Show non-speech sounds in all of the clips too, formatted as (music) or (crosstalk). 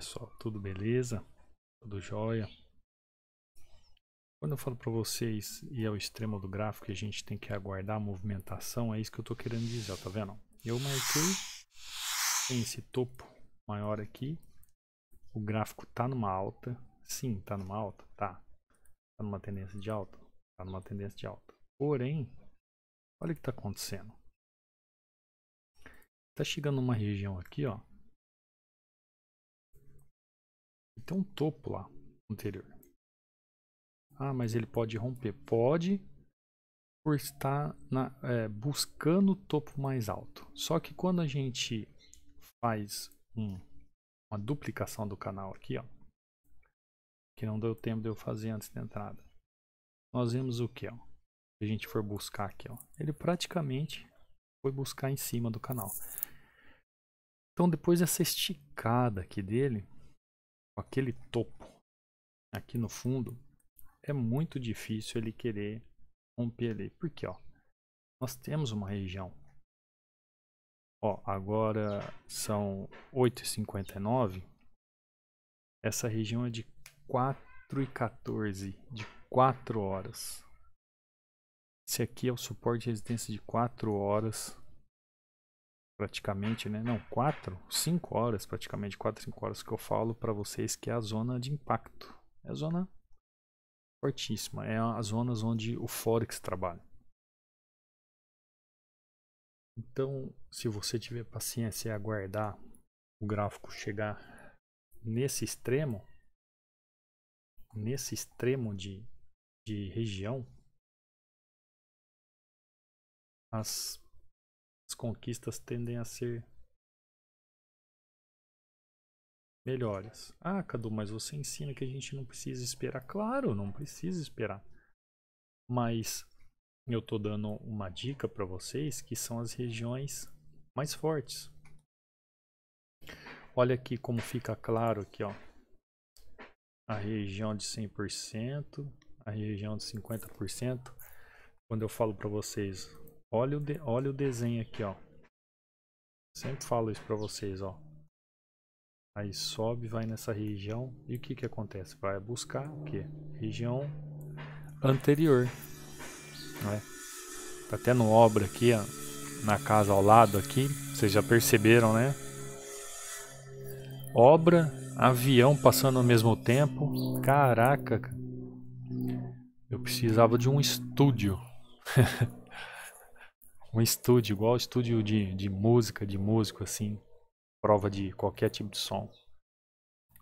pessoal? Tudo beleza? Tudo jóia? Quando eu falo para vocês e ao extremo do gráfico que a gente tem que aguardar a movimentação, é isso que eu estou querendo dizer, tá vendo? Eu marquei tem esse topo maior aqui. O gráfico tá numa alta. Sim, tá numa alta, tá. Tá numa tendência de alta, tá numa tendência de alta. Porém, olha o que está acontecendo. Tá chegando uma região aqui, ó, tem um topo lá anterior. Ah, mas ele pode romper. Pode, por estar na, é, buscando o topo mais alto. Só que quando a gente faz um, uma duplicação do canal aqui, ó, que não deu tempo de eu fazer antes da entrada, nós vemos o que? Ó, se a gente for buscar aqui, ó, ele praticamente foi buscar em cima do canal. Então depois dessa esticada aqui dele, aquele topo aqui no fundo, é muito difícil ele querer romper ali. Porque ó, nós temos uma região. Ó, agora são 8h59. Essa região é de 4 e 14 de 4 horas. Esse aqui é o suporte de resistência de 4 horas praticamente, né? Não, 4, 5 horas, praticamente 4, 5 horas que eu falo para vocês que é a zona de impacto. É a zona fortíssima, é as zonas onde o forex trabalha. Então, se você tiver paciência e aguardar o gráfico chegar nesse extremo, nesse extremo de, de região, as as conquistas tendem a ser melhores. Ah, Cadu, mas você ensina que a gente não precisa esperar. Claro, não precisa esperar. Mas eu estou dando uma dica para vocês que são as regiões mais fortes. Olha aqui como fica claro aqui, ó. A região de 100%, a região de 50%. Quando eu falo para vocês, Olha o, de, olha o desenho aqui, ó. Sempre falo isso pra vocês, ó. Aí sobe, vai nessa região. E o que que acontece? Vai buscar o quê? Região anterior. Né? Tá tendo obra aqui, ó, na casa ao lado aqui. Vocês já perceberam, né? Obra, avião passando ao mesmo tempo. Caraca, eu precisava de um estúdio. (laughs) um estúdio, igual estúdio de, de música, de músico, assim, prova de qualquer tipo de som.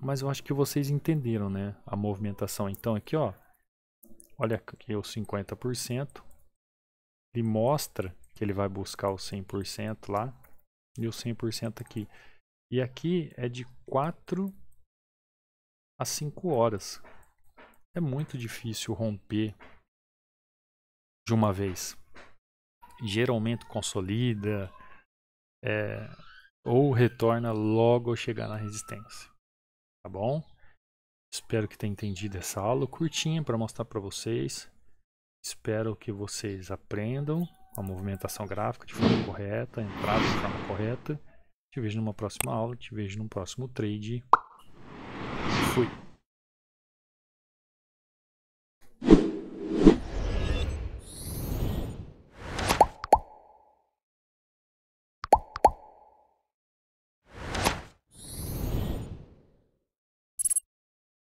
Mas eu acho que vocês entenderam, né, a movimentação. Então aqui, ó, olha aqui o 50%, ele mostra que ele vai buscar o 100% lá e o 100% aqui. E aqui é de 4 a 5 horas. É muito difícil romper de uma vez geralmente consolida é, ou retorna logo ao chegar na resistência. Tá bom? Espero que tenha entendido essa aula curtinha para mostrar para vocês. Espero que vocês aprendam a movimentação gráfica de forma correta, a entrada de forma correta. Te vejo numa próxima aula, te vejo num próximo trade. Fui!